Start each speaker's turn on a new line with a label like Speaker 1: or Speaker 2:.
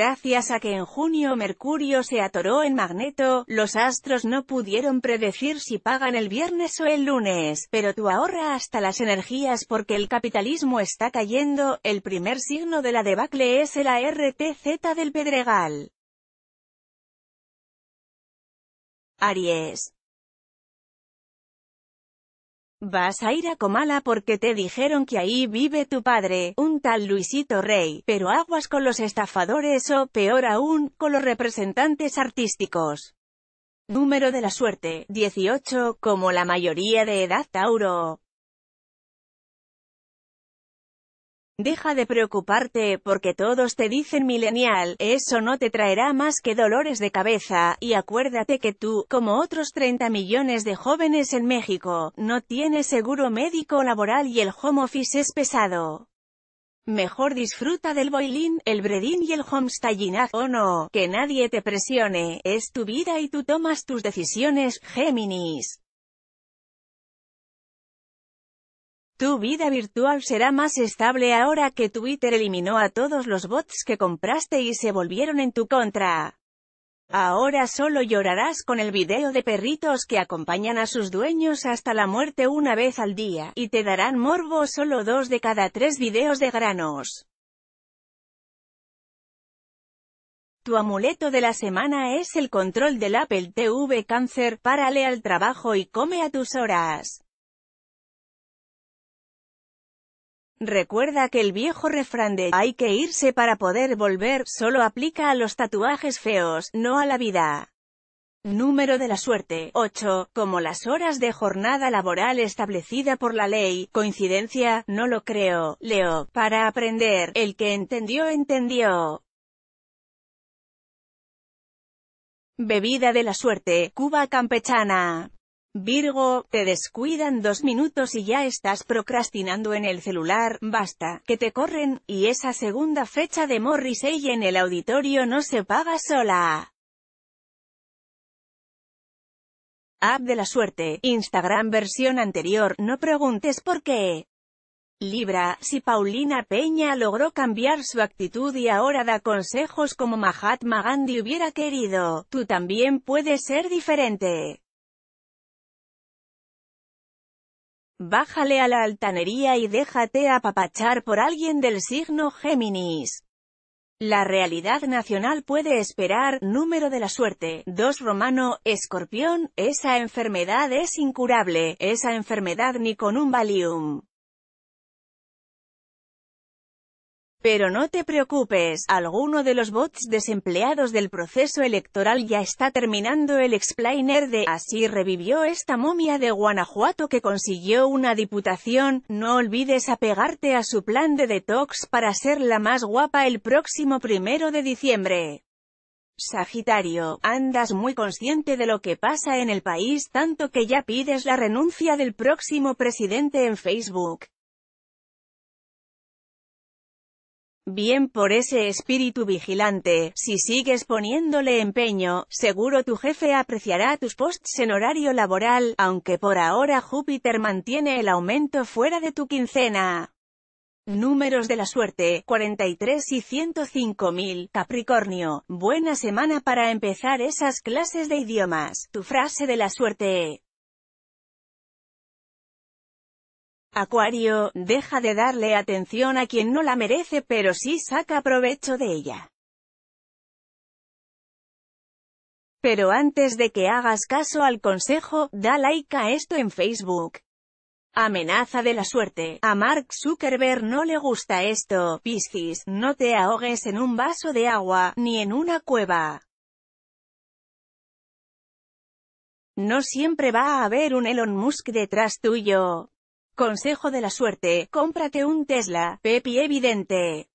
Speaker 1: Gracias a que en junio Mercurio se atoró en Magneto, los astros no pudieron predecir si pagan el viernes o el lunes, pero tú ahorra hasta las energías porque el capitalismo está cayendo, el primer signo de la debacle es el ARTZ del Pedregal. Aries Vas a ir a Comala porque te dijeron que ahí vive tu padre, un tal Luisito Rey, pero aguas con los estafadores o, peor aún, con los representantes artísticos. Número de la suerte, 18, como la mayoría de edad Tauro. Deja de preocuparte, porque todos te dicen millennial, eso no te traerá más que dolores de cabeza, y acuérdate que tú, como otros 30 millones de jóvenes en México, no tienes seguro médico laboral y el home office es pesado. Mejor disfruta del boilín, el bredín y el homestallinazo, o oh, no, que nadie te presione, es tu vida y tú tomas tus decisiones, Géminis. Tu vida virtual será más estable ahora que Twitter eliminó a todos los bots que compraste y se volvieron en tu contra. Ahora solo llorarás con el video de perritos que acompañan a sus dueños hasta la muerte una vez al día, y te darán morbo solo dos de cada tres videos de granos. Tu amuleto de la semana es el control del Apple TV cáncer, párale al trabajo y come a tus horas. Recuerda que el viejo refrán de «hay que irse para poder volver» solo aplica a los tatuajes feos, no a la vida. Número de la suerte, 8. Como las horas de jornada laboral establecida por la ley, coincidencia, no lo creo, leo, para aprender, el que entendió entendió. Bebida de la suerte, Cuba campechana. Virgo, te descuidan dos minutos y ya estás procrastinando en el celular, basta, que te corren, y esa segunda fecha de Morrissey en el auditorio no se paga sola. App de la suerte, Instagram versión anterior, no preguntes por qué. Libra, si Paulina Peña logró cambiar su actitud y ahora da consejos como Mahatma Gandhi hubiera querido, tú también puedes ser diferente. Bájale a la altanería y déjate apapachar por alguien del signo Géminis. La realidad nacional puede esperar, número de la suerte, 2 Romano, Escorpión, esa enfermedad es incurable, esa enfermedad ni con un Valium. Pero no te preocupes, alguno de los bots desempleados del proceso electoral ya está terminando el explainer de «Así revivió esta momia de Guanajuato que consiguió una diputación, no olvides apegarte a su plan de detox para ser la más guapa el próximo primero de diciembre». Sagitario, andas muy consciente de lo que pasa en el país tanto que ya pides la renuncia del próximo presidente en Facebook. Bien por ese espíritu vigilante, si sigues poniéndole empeño, seguro tu jefe apreciará tus posts en horario laboral, aunque por ahora Júpiter mantiene el aumento fuera de tu quincena. Números de la suerte, 43 y mil, Capricornio, buena semana para empezar esas clases de idiomas, tu frase de la suerte. Acuario, deja de darle atención a quien no la merece pero sí saca provecho de ella. Pero antes de que hagas caso al consejo, da like a esto en Facebook. Amenaza de la suerte. A Mark Zuckerberg no le gusta esto, Piscis, no te ahogues en un vaso de agua, ni en una cueva. No siempre va a haber un Elon Musk detrás tuyo. Consejo de la suerte, cómprate un Tesla, Pepi Evidente.